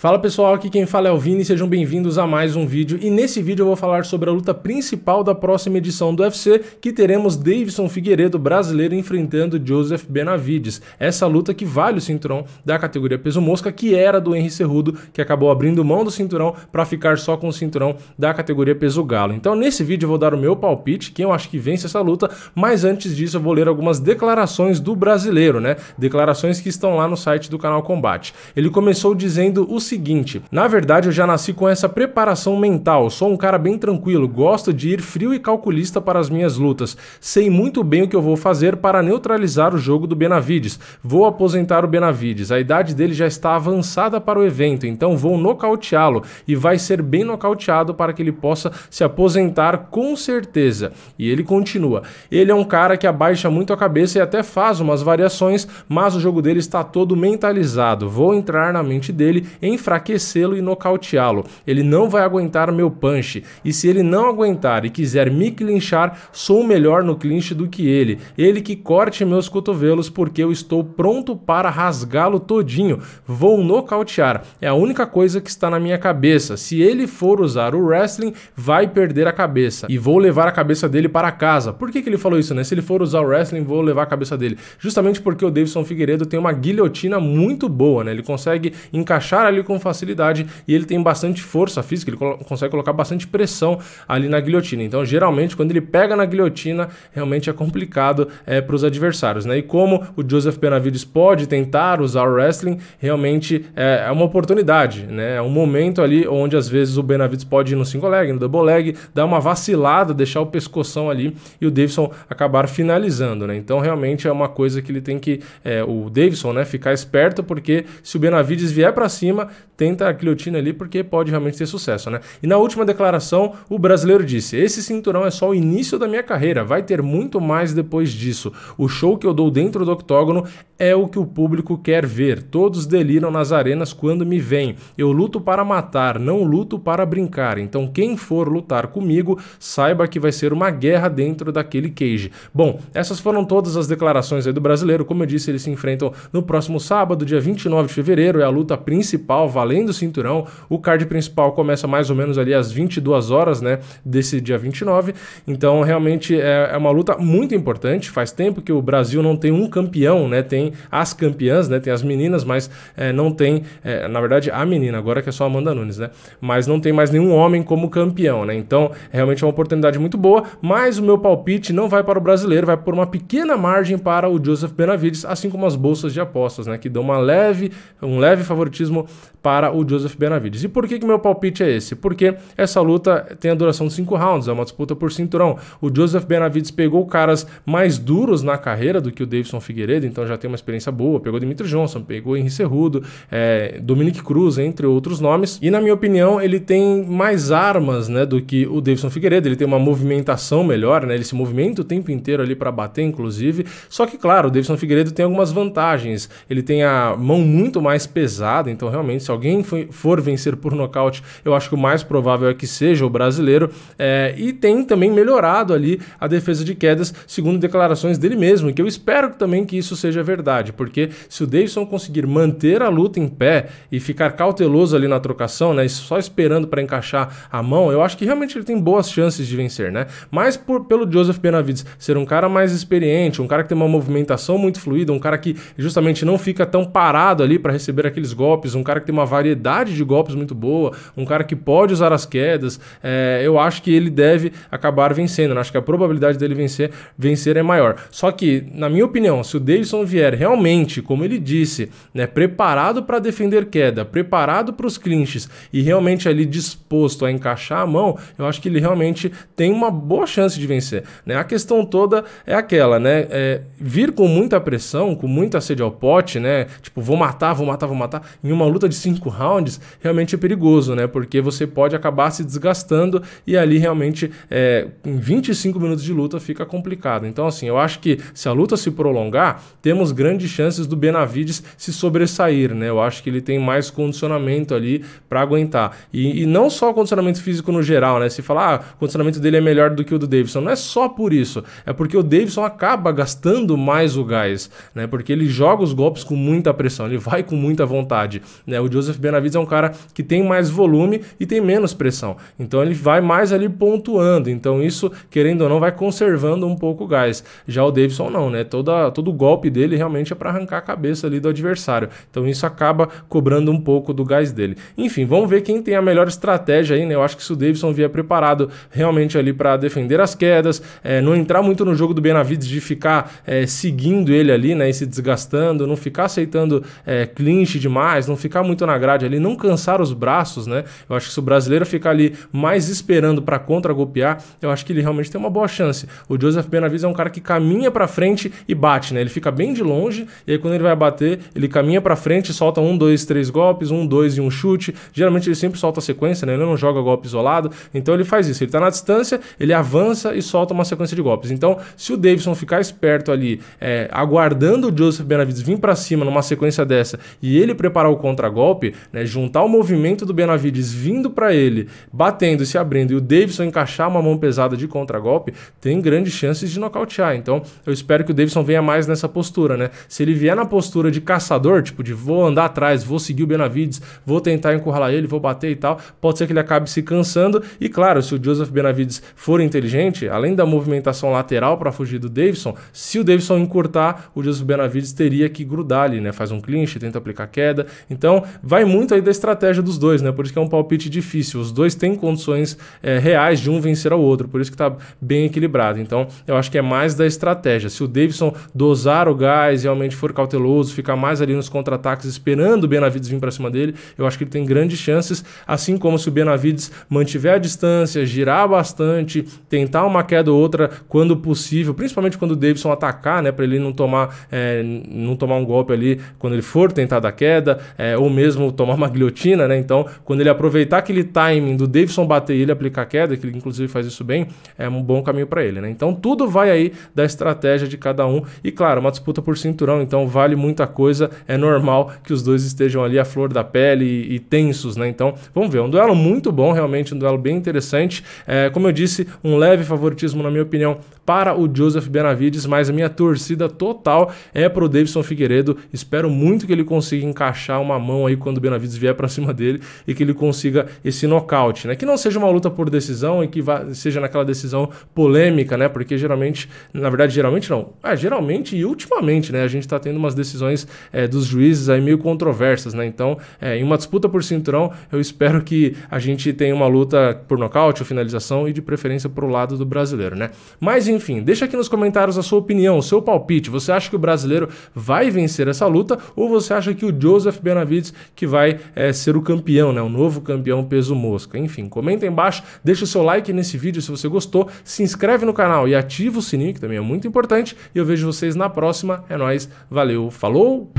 Fala pessoal, aqui quem fala é o Vini, sejam bem-vindos a mais um vídeo. E nesse vídeo eu vou falar sobre a luta principal da próxima edição do UFC, que teremos Davidson Figueiredo, brasileiro, enfrentando Joseph Benavides. Essa luta que vale o cinturão da categoria peso mosca, que era do Henry Cerrudo, que acabou abrindo mão do cinturão para ficar só com o cinturão da categoria peso galo. Então nesse vídeo eu vou dar o meu palpite, quem eu acho que vence essa luta, mas antes disso eu vou ler algumas declarações do brasileiro, né? Declarações que estão lá no site do canal Combate. Ele começou dizendo o seguinte: na verdade, eu já nasci com essa preparação mental, sou um cara bem tranquilo, gosto de ir frio e calculista para as minhas lutas. Sei muito bem o que eu vou fazer para neutralizar o jogo do Benavides. Vou aposentar o Benavides. A idade dele já está avançada para o evento, então vou nocauteá-lo e vai ser bem nocauteado para que ele possa se aposentar com certeza. E ele continua: ele é um cara que abaixa muito a cabeça e até faz umas variações, mas o jogo dele está todo mentalizado. Vou entrar na mente dele em enfraquecê-lo e nocauteá-lo. Ele não vai aguentar meu punch. E se ele não aguentar e quiser me clinchar, sou melhor no clinch do que ele. Ele que corte meus cotovelos porque eu estou pronto para rasgá-lo todinho. Vou nocautear. É a única coisa que está na minha cabeça. Se ele for usar o wrestling, vai perder a cabeça. E vou levar a cabeça dele para casa. Por que, que ele falou isso, né? Se ele for usar o wrestling, vou levar a cabeça dele. Justamente porque o Davidson Figueiredo tem uma guilhotina muito boa, né? Ele consegue encaixar ali com facilidade e ele tem bastante força física, ele colo consegue colocar bastante pressão ali na guilhotina. Então, geralmente, quando ele pega na guilhotina, realmente é complicado é, para os adversários. Né? E como o Joseph Benavides pode tentar usar o wrestling, realmente é, é uma oportunidade, né? é um momento ali onde às vezes o Benavides pode ir no single leg, no double leg, dar uma vacilada, deixar o pescoção ali e o Davidson acabar finalizando. Né? Então, realmente é uma coisa que ele tem que, é, o Davidson, né, ficar esperto, porque se o Benavides vier para cima, tenta a quiliotina ali porque pode realmente ter sucesso, né? E na última declaração, o brasileiro disse: "Esse cinturão é só o início da minha carreira, vai ter muito mais depois disso. O show que eu dou dentro do octógono é o que o público quer ver. Todos deliram nas arenas quando me veem. Eu luto para matar, não luto para brincar. Então quem for lutar comigo, saiba que vai ser uma guerra dentro daquele cage." Bom, essas foram todas as declarações do brasileiro. Como eu disse, eles se enfrentam no próximo sábado, dia 29 de fevereiro, é a luta principal valendo o cinturão. O card principal começa mais ou menos ali às 22 horas, né, desse dia 29. Então, realmente é, é uma luta muito importante. Faz tempo que o Brasil não tem um campeão, né? Tem as campeãs, né? Tem as meninas, mas é, não tem, é, na verdade, a menina agora que é só Amanda Nunes, né? Mas não tem mais nenhum homem como campeão, né? Então, realmente é uma oportunidade muito boa, mas o meu palpite não vai para o brasileiro, vai por uma pequena margem para o Joseph Benavides, assim como as bolsas de apostas, né? Que dão uma leve, um leve favoritismo para o Joseph Benavides. E por que, que meu palpite é esse? Porque essa luta tem a duração de 5 rounds, é uma disputa por cinturão. O Joseph Benavides pegou caras mais duros na carreira do que o Davidson Figueiredo, então já tem uma experiência boa. Pegou Dimitri Johnson, pegou Henrique Cerrudo, é, Dominic Cruz, entre outros nomes. E na minha opinião, ele tem mais armas né, do que o Davidson Figueiredo. Ele tem uma movimentação melhor, né? ele se movimenta o tempo inteiro ali para bater, inclusive. Só que, claro, o Davidson Figueiredo tem algumas vantagens. Ele tem a mão muito mais pesada, então realmente, se alguém for vencer por nocaute, eu acho que o mais provável é que seja o brasileiro. É, e tem também melhorado ali a defesa de quedas, segundo declarações dele mesmo, que eu espero também que isso seja verdade, porque se o Davidson conseguir manter a luta em pé e ficar cauteloso ali na trocação, né, só esperando para encaixar a mão, eu acho que realmente ele tem boas chances de vencer, né? Mas por, pelo Joseph Benavides ser um cara mais experiente, um cara que tem uma movimentação muito fluida, um cara que justamente não fica tão parado ali para receber aqueles golpes, um cara que tem uma variedade de golpes muito boa, um cara que pode usar as quedas, é, eu acho que ele deve acabar vencendo. Eu né? acho que a probabilidade dele vencer, vencer é maior. Só que, na minha opinião, se o Davidson vier realmente, como ele disse, né, preparado para defender queda, preparado para os clinches e realmente ali disposto a encaixar a mão, eu acho que ele realmente tem uma boa chance de vencer. Né? A questão toda é aquela, né? É, vir com muita pressão, com muita sede ao pote, né? Tipo, vou matar, vou matar, vou matar, em uma luta de cinco rounds, realmente é perigoso, né? Porque você pode acabar se desgastando e ali realmente é, em 25 minutos de luta fica complicado. Então, assim, eu acho que se a luta se prolongar, temos grandes chances do Benavides se sobressair, né? Eu acho que ele tem mais condicionamento ali para aguentar. E, e, não só condicionamento físico no geral, né? Se falar, ah, o condicionamento dele é melhor do que o do Davidson, não é só por isso, é porque o Davidson acaba gastando mais o gás, né? Porque ele joga os golpes com muita pressão, ele vai com muita vontade, né? O Joseph Benavides é um cara que tem mais volume e tem menos pressão. Então ele vai mais ali pontuando. Então isso, querendo ou não, vai conservando um pouco o gás. Já o Davidson não, né? Todo todo golpe dele realmente é para arrancar a cabeça ali do adversário. Então isso acaba cobrando um pouco do gás dele. Enfim, vamos ver quem tem a melhor estratégia aí, né? Eu acho que se o Davidson vier preparado realmente ali para defender as quedas, é, não entrar muito no jogo do Benavides de ficar é, seguindo ele ali, né? E se desgastando, não ficar aceitando é, clinch demais, não ficar muito na grade ali, não cansar os braços, né? Eu acho que se o brasileiro ficar ali mais esperando para contra-golpear, eu acho que ele realmente tem uma boa chance. O Joseph Benavides é um cara que caminha para frente e bate, né? Ele fica bem de longe e aí quando ele vai bater, ele caminha para frente, solta um, dois, três golpes, um, dois e um chute. Geralmente ele sempre solta a sequência, né? Ele não joga golpe isolado, então ele faz isso. Ele tá na distância, ele avança e solta uma sequência de golpes. Então, se o Davidson ficar esperto ali, é, aguardando o Joseph Benavides vir para cima numa sequência dessa e ele preparar o contra-golpe, golpe, né, juntar o movimento do Benavides vindo para ele, batendo e se abrindo, e o Davidson encaixar uma mão pesada de contragolpe, tem grandes chances de nocautear. Então, eu espero que o Davidson venha mais nessa postura, né? Se ele vier na postura de caçador, tipo de vou andar atrás, vou seguir o Benavides, vou tentar encurralar ele, vou bater e tal, pode ser que ele acabe se cansando. E claro, se o Joseph Benavides for inteligente, além da movimentação lateral para fugir do Davidson, se o Davidson encurtar, o Joseph Benavides teria que grudar ali, né? Faz um clinch, tenta aplicar queda. Então, vai muito aí da estratégia dos dois, né? Por isso que é um palpite difícil. Os dois têm condições é, reais de um vencer ao outro, por isso que está bem equilibrado. Então, eu acho que é mais da estratégia. Se o Davidson dosar o gás, realmente for cauteloso, ficar mais ali nos contra-ataques, esperando o Benavides vir para cima dele, eu acho que ele tem grandes chances, assim como se o Benavides mantiver a distância, girar bastante, tentar uma queda ou outra quando possível, principalmente quando o Davidson atacar, né? Para ele não tomar, é, não tomar um golpe ali quando ele for tentar da queda, é, ou mesmo mesmo tomar uma guilhotina, né? Então, quando ele aproveitar aquele timing do Davidson bater e ele aplicar a queda, que ele inclusive faz isso bem, é um bom caminho para ele, né? Então, tudo vai aí da estratégia de cada um. E claro, uma disputa por cinturão, então vale muita coisa. É normal que os dois estejam ali à flor da pele e, e tensos, né? Então, vamos ver. É um duelo muito bom, realmente, um duelo bem interessante. É, como eu disse, um leve favoritismo, na minha opinião, para o Joseph Benavides, mas a minha torcida total é para o Davidson Figueiredo. Espero muito que ele consiga encaixar uma mão aí quando o Benavides vier para cima dele e que ele consiga esse nocaute, né? Que não seja uma luta por decisão e que vá, seja naquela decisão polêmica, né? Porque geralmente, na verdade, geralmente não. Ah, geralmente e ultimamente, né? A gente está tendo umas decisões é, dos juízes aí meio controversas, né? Então, é, em uma disputa por cinturão, eu espero que a gente tenha uma luta por nocaute ou finalização e de preferência para o lado do brasileiro, né? Mas em enfim, deixa aqui nos comentários a sua opinião, o seu palpite. Você acha que o brasileiro vai vencer essa luta ou você acha que o Joseph Benavides que vai é, ser o campeão, né? O novo campeão peso mosca. Enfim, comenta aí embaixo, deixa o seu like nesse vídeo se você gostou, se inscreve no canal e ativa o sininho, que também é muito importante. E eu vejo vocês na próxima. É nóis, valeu, falou!